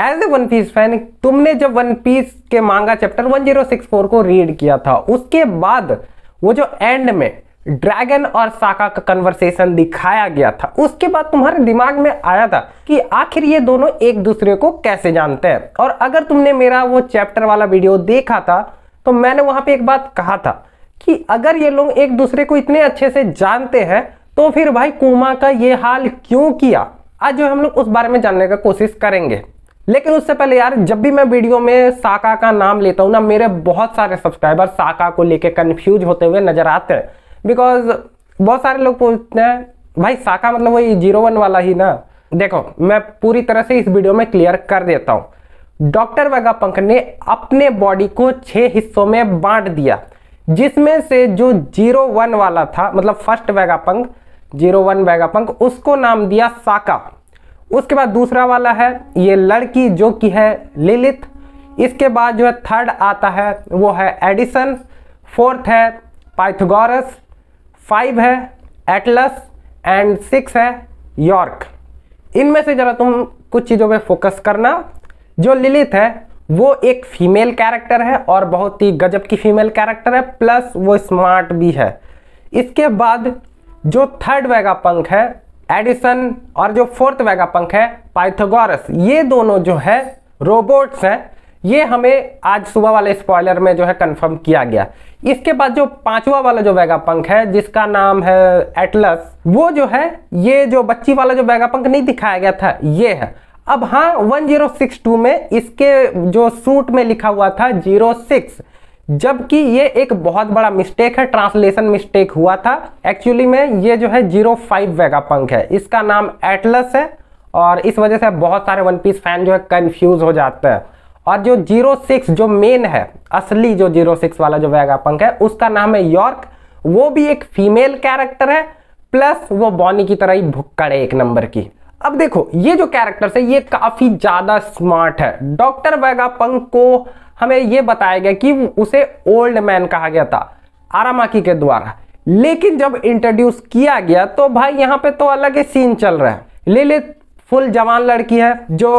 as a one piece fan तुमने जब one piece के मांगा चैप्टर 1064 को रीड किया था उसके बाद वो जो एंड में ड्रैगन और साका का कन्वर्सेशन दिखाया गया था उसके बाद तुम्हारे दिमाग में आया था कि आखिर ये दोनों एक दूसरे को कैसे जानते हैं और अगर तुमने मेरा वो चैप्टर वाला वीडियो देखा था तो मैंने वहां पे एक बात कहा था कि अगर ये लोग एक दूसरे को इतने अच्छे से जानते हैं तो फिर भाई कुमा का ये हाल क्यों किया आज जो हम लोग उस बारे में जानने का कोशिश करेंगे लेकिन उससे पहले यार जब भी मैं वीडियो में साका का नाम लेता हूँ ना मेरे बहुत सारे सब्सक्राइबर साका को लेके कंफ्यूज होते हुए नजर आते हैं बिकॉज बहुत सारे लोग पूछते हैं भाई साका मतलब वही जीरो वन वाला ही ना देखो मैं पूरी तरह से इस वीडियो में क्लियर कर देता हूँ डॉक्टर वेगापंख ने अपने बॉडी को छः हिस्सों में बांट दिया जिसमें से जो जीरो वन वाला था मतलब first Vegapunk zero one Vegapunk उसको नाम दिया साका उसके बाद दूसरा वाला है ये लड़की जो कि है लिलिथ इसके बाद जो है थर्ड आता है वो है एडिसन फोर्थ है पाइथागोरस फाइव है एटलस एंड सिक्स है यॉर्क इनमें से ज़रा तुम कुछ चीज़ों पे फोकस करना जो लिलिथ है वो एक फीमेल कैरेक्टर है और बहुत ही गजब की फीमेल कैरेक्टर है प्लस वो स्मार्ट भी है इसके बाद जो थर्ड वेगा पंख है एडिसन और जो फोर्थ वेगापंक है पाइथोगोरस ये दोनों जो है रोबोट्स हैं ये हमें आज सुबह वाले स्पॉयलर में जो है कंफर्म किया गया इसके बाद जो पांचवा वाला जो वेगा पंख है जिसका नाम है एटलस वो जो है ये जो बच्ची वाला जो वेगा पंख नहीं दिखाया गया था ये है अब हाँ 1062 में इसके जो सूट में लिखा हुआ था 06 जबकि ये एक बहुत बड़ा मिस्टेक है ट्रांसलेशन मिस्टेक हुआ था एक्चुअली में ये जो है जीरो फाइव वेगा पंख है इसका नाम एटलस है और इस वजह से बहुत सारे वन पीस फैन जो है कन्फ्यूज हो जाते हैं और जो जीरो सिक्स जो मेन है असली जो जीरो सिक्स वाला जो वेगा पंख है उसका नाम है यॉर्क वो भी एक फीमेल कैरेक्टर है प्लस वो बॉनी की तरह ही भुक्कड़ है एक नंबर की अब देखो ये जो कैरेक्टर्स है ये काफी ज्यादा स्मार्ट है डॉक्टर वेगा पंख को हमें यह बताया गया कि उसे ओल्ड मैन कहा गया था आरामाकी के द्वारा लेकिन जब इंट्रोड्यूस किया गया तो भाई यहाँ पे तो अलग ही सीन चल रहा है ले ले फुल जवान लड़की है जो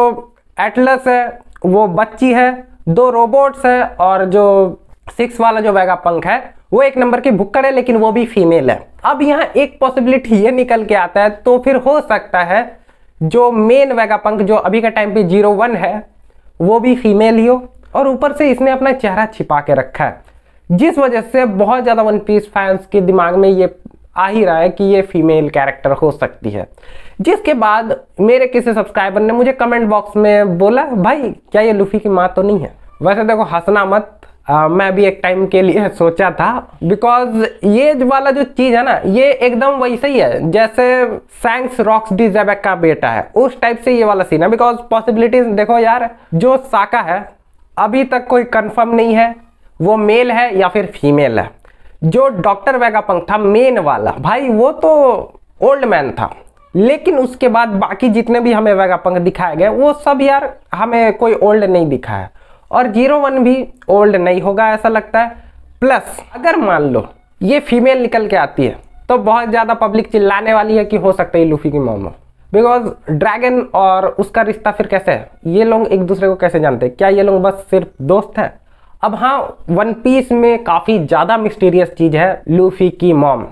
एटलस है वो बच्ची है दो रोबोट्स है और जो सिक्स वाला जो वेगा पंख है वो एक नंबर की भुक्कड़ है लेकिन वो भी फीमेल है अब यहाँ एक पॉसिबिलिटी ये निकल के आता है तो फिर हो सकता है जो मेन वेगा पंख जो अभी के टाइम पे जीरो वन है वो भी फीमेल ही हो और ऊपर से इसने अपना चेहरा छिपा के रखा है जिस वजह से बहुत ज़्यादा वन पीस फैंस के दिमाग में ये आ ही रहा है कि ये फीमेल कैरेक्टर हो सकती है जिसके बाद मेरे किसी सब्सक्राइबर ने मुझे कमेंट बॉक्स में बोला भाई क्या ये लुफी की माँ तो नहीं है वैसे देखो हंसना मत आ, मैं भी एक टाइम के लिए सोचा था बिकॉज ये वाला जो चीज़ है ना ये एकदम वैसे ही है जैसे सैंक्स रॉक्स डी का बेटा है उस टाइप से ये वाला सीन है बिकॉज पॉसिबिलिटीज देखो यार जो साका है अभी तक कोई कंफर्म नहीं है वो मेल है या फिर फीमेल है जो डॉक्टर वेगापंक था मेन वाला भाई वो तो ओल्ड मैन था लेकिन उसके बाद बाकी जितने भी हमें वेगापंक दिखाए गए वो सब यार हमें कोई ओल्ड नहीं दिखा है और जीरो वन भी ओल्ड नहीं होगा ऐसा लगता है प्लस अगर मान लो ये फीमेल निकल के आती है तो बहुत ज़्यादा पब्लिक चिल्लाने वाली है कि हो सकता है लूफी की मोमो बिकॉज ड्रैगन और उसका रिश्ता फिर कैसे है ये लोग एक दूसरे को कैसे जानते हैं क्या ये लोग बस सिर्फ दोस्त हैं अब हाँ वन पीस में काफ़ी ज़्यादा मिस्टीरियस चीज़ है लूफी की मॉम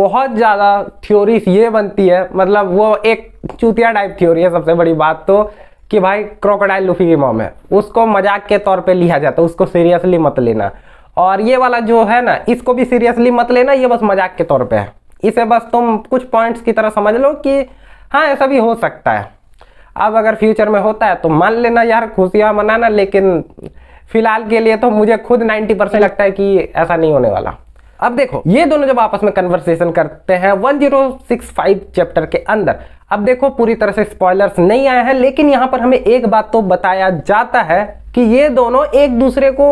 बहुत ज़्यादा थ्योरीज ये बनती है मतलब वो एक चूतिया टाइप थ्योरी है सबसे बड़ी बात तो कि भाई क्रोकोडाइल लूफी की मॉम है उसको मजाक के तौर पे लिया जाता है उसको सीरियसली मत लेना और ये वाला जो है ना इसको भी सीरियसली मत लेना ये बस मजाक के तौर पे है इसे बस तुम कुछ पॉइंट्स की तरह समझ लो कि हाँ ऐसा भी हो सकता है अब अगर फ्यूचर में होता है तो मान लेना यार खुशियाँ मनाना लेकिन फिलहाल के लिए तो मुझे खुद 90 परसेंट लगता है कि ऐसा नहीं होने वाला अब देखो ये दोनों जब आपस में कन्वर्सेशन करते हैं 1065 चैप्टर के अंदर अब देखो पूरी तरह से स्पॉयलर्स नहीं आए हैं लेकिन यहाँ पर हमें एक बात तो बताया जाता है कि ये दोनों एक दूसरे को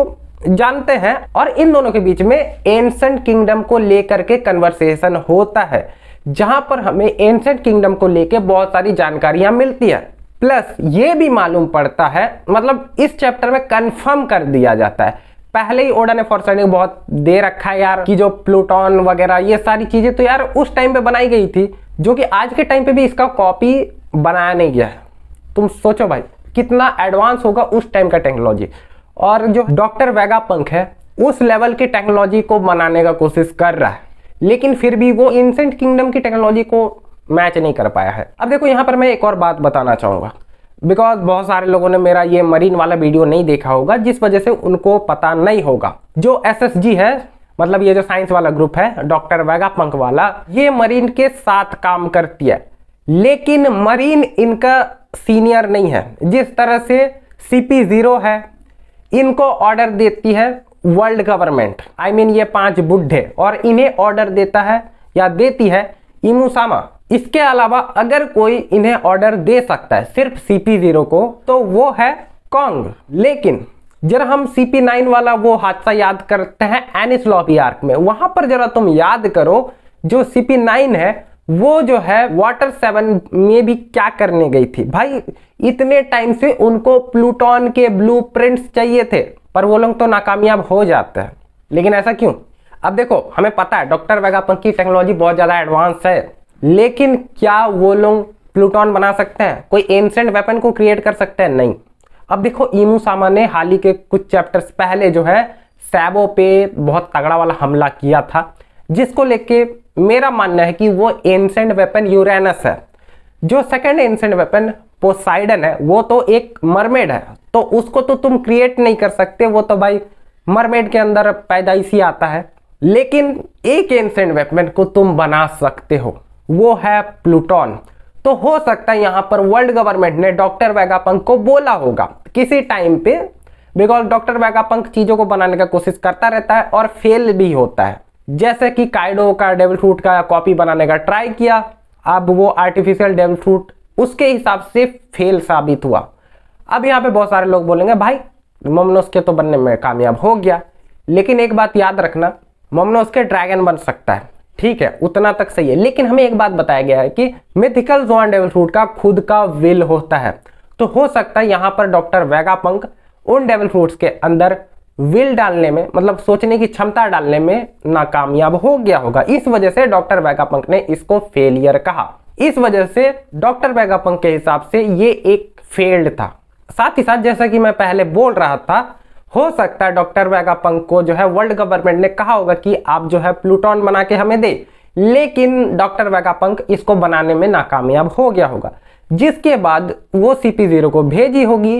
जानते हैं और इन दोनों के बीच में एंसेंट किंगडम को लेकर के कन्वर्सेशन होता है जहां पर हमें एंसेंट किंगडम को लेके बहुत सारी जानकारियां मिलती है प्लस ये भी मालूम पड़ता है मतलब इस चैप्टर में कंफर्म कर दिया जाता है पहले ही ओडा ने फॉरसाइटिंग बहुत दे रखा है यार कि जो प्लूटॉन वगैरह ये सारी चीजें तो यार उस टाइम पे बनाई गई थी जो कि आज के टाइम पे भी इसका कॉपी बनाया नहीं गया है तुम सोचो भाई कितना एडवांस होगा उस टाइम का टेक्नोलॉजी और जो डॉक्टर वेगा पंख है उस लेवल की टेक्नोलॉजी को बनाने का कोशिश कर रहा है लेकिन फिर भी वो इंसेंट किंगडम की टेक्नोलॉजी को मैच नहीं कर पाया है अब देखो यहाँ पर मैं एक और बात बताना चाहूँगा बिकॉज बहुत सारे लोगों ने मेरा ये मरीन वाला वीडियो नहीं देखा होगा जिस वजह से उनको पता नहीं होगा जो एस है मतलब ये जो साइंस वाला ग्रुप है डॉक्टर वैगा पंख वाला ये मरीन के साथ काम करती है लेकिन मरीन इनका सीनियर नहीं है जिस तरह से सी ज़ीरो है इनको ऑर्डर देती है वर्ल्ड गवर्नमेंट आई मीन ये पांच बुढ़े और इन्हें ऑर्डर देता है या देती है इमुसामा इसके अलावा अगर कोई इन्हें ऑर्डर दे सकता है सिर्फ सीपी जीरो को तो वो है कॉन्ग लेकिन जरा हम सी पी नाइन वाला वो हादसा याद करते हैं एनिस लॉबी आर्क में वहां पर जरा तुम याद करो जो सी पी नाइन है वो जो है वाटर सेवन में भी क्या करने गई थी भाई इतने टाइम से उनको प्लूटॉन के ब्लूप्रिंट्स चाहिए थे पर वो लोग तो नाकामयाब हो जाते हैं लेकिन ऐसा क्यों अब देखो हमें पता है डॉक्टर वेगापन की टेक्नोलॉजी बहुत ज़्यादा एडवांस है लेकिन क्या वो लोग प्लूटॉन बना सकते हैं कोई एंसेंट वेपन को क्रिएट कर सकते हैं नहीं अब देखो ईमू सामा ने हाल ही के कुछ चैप्टर्स पहले जो है सैबो पे बहुत तगड़ा वाला हमला किया था जिसको लेके मेरा मानना है कि वो एंसेंट वेपन यूरेनस है जो सेकेंड एंसेंट वेपन पोसाइडन है वो तो एक मरमेड है तो उसको तो तुम क्रिएट नहीं कर सकते वो तो भाई मरमेड के अंदर पैदाइशी आता है लेकिन एक एंसेंट वेपमेंट को तुम बना सकते हो वो है प्लूटॉन तो हो सकता है यहाँ पर वर्ल्ड गवर्नमेंट ने डॉक्टर वैगापंक को बोला होगा किसी टाइम पे बिकॉज डॉक्टर वैगापंक चीज़ों को बनाने का कोशिश करता रहता है और फेल भी होता है जैसे कि काइडो का डेबल फ्रूट का कॉपी बनाने का ट्राई किया अब वो आर्टिफिशियल डेबल फ्रूट उसके हिसाब से फेल साबित हुआ अब यहाँ पे बहुत सारे लोग बोलेंगे भाई मोमनोस के तो बनने में कामयाब हो गया लेकिन एक बात याद रखना मोमनोस के ड्रैगन बन सकता है ठीक है उतना तक सही है लेकिन हमें एक बात बताया गया है कि मिथिकल जोन डेवल फ्रूट का खुद का विल होता है तो हो सकता है यहाँ पर डॉक्टर वेगापंक उन डेवल फ्रूट्स के अंदर विल डालने में मतलब सोचने की क्षमता डालने में नाकामयाब हो गया होगा इस वजह से डॉक्टर वेगापंक ने इसको फेलियर कहा इस वजह से डॉक्टर बैगापंग के हिसाब से ये एक फेल्ड था साथ ही साथ जैसा कि मैं पहले बोल रहा था हो सकता है डॉक्टर वैगापंग को जो है वर्ल्ड गवर्नमेंट ने कहा होगा कि आप जो है प्लूटॉन बना के हमें दे लेकिन डॉक्टर वैगापंक इसको बनाने में नाकामयाब हो गया होगा जिसके बाद वो सी जीरो को भेजी होगी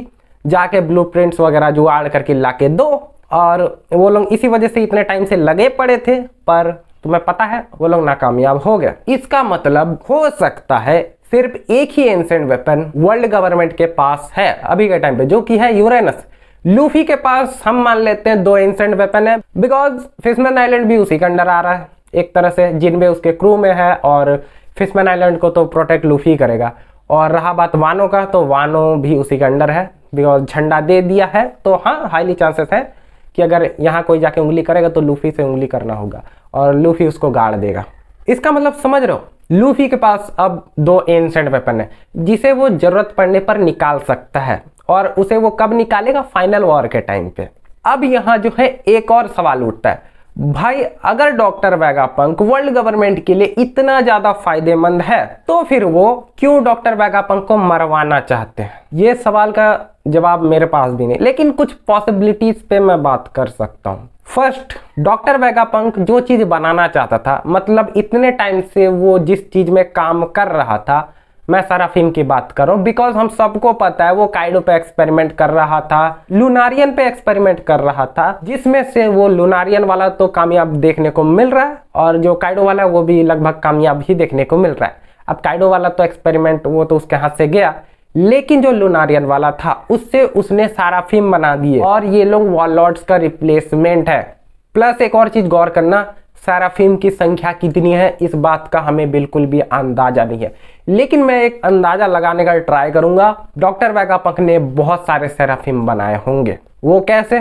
जाके ब्लू प्रिंट्स वगैरह जुगाड़ करके ला के दो और वो लोग इसी वजह से इतने टाइम से लगे पड़े थे पर तुम्हें पता है वो लोग नाकामयाब हो गए इसका मतलब हो सकता है सिर्फ एक ही एंसेंट वेपन वर्ल्ड गवर्नमेंट के पास है अभी के टाइम पे जो कि है यूरेनस लूफी के पास हम मान लेते हैं दो एंसेंट वेपन है बिकॉज फिशमैन आइलैंड भी उसी के अंडर आ रहा है एक तरह से जिनमें उसके क्रू में है और फिशमैन आइलैंड को तो प्रोटेक्ट लूफी करेगा और रहा बात वानों का तो वानों भी उसी के अंडर है बिकॉज झंडा दे दिया है तो हाँ हाईली चांसेस है कि अगर यहाँ कोई जाके उंगली करेगा तो लूफी से उंगली करना होगा और लूफी उसको गाड़ देगा इसका मतलब समझ रहे हो लूफी के पास अब दो एंसेंट वेपन है जिसे वो जरूरत पड़ने पर निकाल सकता है और उसे वो कब निकालेगा फाइनल वॉर के टाइम पे अब यहाँ जो है एक और सवाल उठता है भाई अगर डॉक्टर वैगापंक वर्ल्ड गवर्नमेंट के लिए इतना ज्यादा फायदेमंद है तो फिर वो क्यों डॉक्टर वैगापंक को मरवाना चाहते हैं ये सवाल का जवाब मेरे पास भी नहीं लेकिन कुछ पॉसिबिलिटीज पे मैं बात कर सकता हूँ फर्स्ट डॉक्टर वेगापंक जो चीज़ बनाना चाहता था मतलब इतने टाइम से वो जिस चीज़ में काम कर रहा था मैं सारा फिल्म की बात कर रहा बिकॉज हम सबको पता है वो काइडो पे एक्सपेरिमेंट कर रहा था लुनारियन पे एक्सपेरिमेंट कर रहा था जिसमें से वो लुनारियन वाला तो कामयाब देखने को मिल रहा है और जो काइडो वाला है वो भी लगभग कामयाब ही देखने को मिल रहा है अब काइडो वाला तो एक्सपेरिमेंट वो तो उसके हाथ से गया लेकिन जो लुनारियन वाला था उससे उसने सारा फिल्म बना दिए और ये लोग वॉलॉर्ड्स का रिप्लेसमेंट है प्लस एक और चीज गौर करना सारा फिल्म की संख्या कितनी है इस बात का हमें बिल्कुल भी अंदाजा नहीं है लेकिन मैं एक अंदाजा लगाने का ट्राई करूंगा डॉक्टर वैगापक ने बहुत सारे सेराफिम बनाए होंगे वो कैसे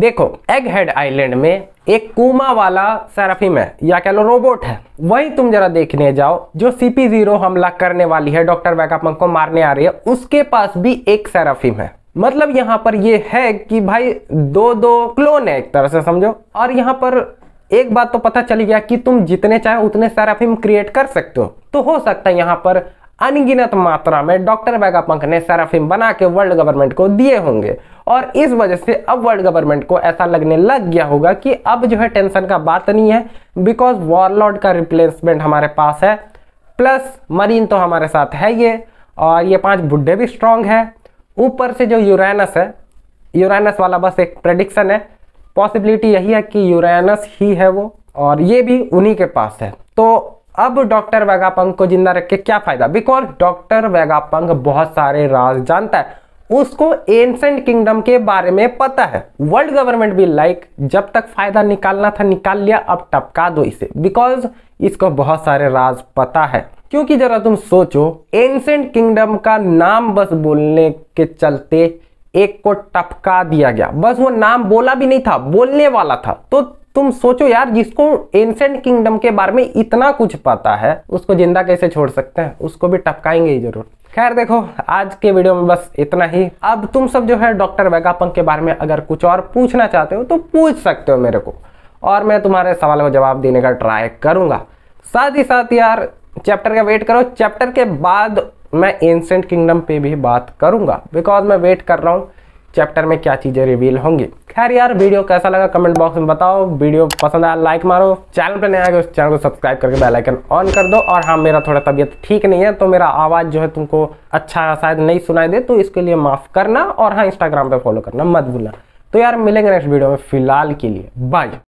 देखो एग हेड आइलैंड में एक कुमा वाला सैराफिम है या कह लो रोबोट है वही तुम जरा देखने जाओ जो सीपी जीरो हमला करने वाली है डॉक्टर वैकापंक को मारने आ रही है उसके पास भी एक सेराफिम है मतलब यहाँ पर ये है कि भाई दो दो क्लोन है एक तरह से समझो और यहाँ पर एक बात तो पता चली गया कि तुम जितने चाहे उतने सेराफिम क्रिएट कर सकते हो तो हो सकता है यहाँ पर अनगिनत मात्रा में डॉक्टर पंख ने सेराफिम बना के वर्ल्ड गवर्नमेंट को दिए होंगे और इस वजह से अब वर्ल्ड गवर्नमेंट को ऐसा लगने लग गया होगा कि अब जो है टेंशन का बात नहीं है बिकॉज वॉरलॉर्ड का रिप्लेसमेंट हमारे पास है प्लस मरीन तो हमारे साथ है ये और ये पांच बुढ़े भी स्ट्रांग है ऊपर से जो यूरानस है यूरानस वाला बस एक प्रडिक्शन है पॉसिबिलिटी यही है कि यूरैनस ही है वो और ये भी उन्हीं के पास है तो अब डॉक्टर वैगापंग को जिंदा रख के क्या फायदा बिकॉज डॉक्टर वैगापंग बहुत सारे राज जानता है उसको एंसेंट किंगडम के बारे में पता है वर्ल्ड गवर्नमेंट भी लाइक जब तक फायदा निकालना था निकाल लिया अब टपका दो इसे बिकॉज इसको बहुत सारे राज पता है क्योंकि जरा तुम सोचो एंसेंट किंगडम का नाम बस बोलने के चलते एक को टपका दिया गया बस वो नाम बोला भी नहीं था बोलने वाला था तो तुम सोचो यार जिसको एंशेंट किंगडम के बारे में इतना कुछ पता है उसको जिंदा कैसे छोड़ सकते हैं उसको भी टपकाएंगे ही जरूर खैर देखो आज के वीडियो में बस इतना ही अब तुम सब जो है डॉक्टर वेगापंक के बारे में अगर कुछ और पूछना चाहते हो तो पूछ सकते हो मेरे को और मैं तुम्हारे सवाल को जवाब देने का ट्राई करूंगा साथ ही साथ यार चैप्टर का वेट करो चैप्टर के बाद मैं एंशेंट किंगडम पे भी बात करूंगा बिकॉज मैं वेट कर रहा हूँ चैप्टर में क्या चीज़ें रिवील होंगी खैर यार वीडियो कैसा लगा कमेंट बॉक्स में बताओ वीडियो पसंद आया लाइक मारो चैनल पर नया उस तो चैनल को सब्सक्राइब करके बेल आइकन ऑन कर दो और हाँ मेरा थोड़ा तबीयत ठीक नहीं है तो मेरा आवाज़ जो है तुमको अच्छा शायद नहीं सुनाई दे तो इसके लिए माफ़ करना और हाँ इंस्टाग्राम पर फॉलो करना मत भूलना तो यार मिलेंगे नेक्स्ट वीडियो में फिलहाल के लिए बाय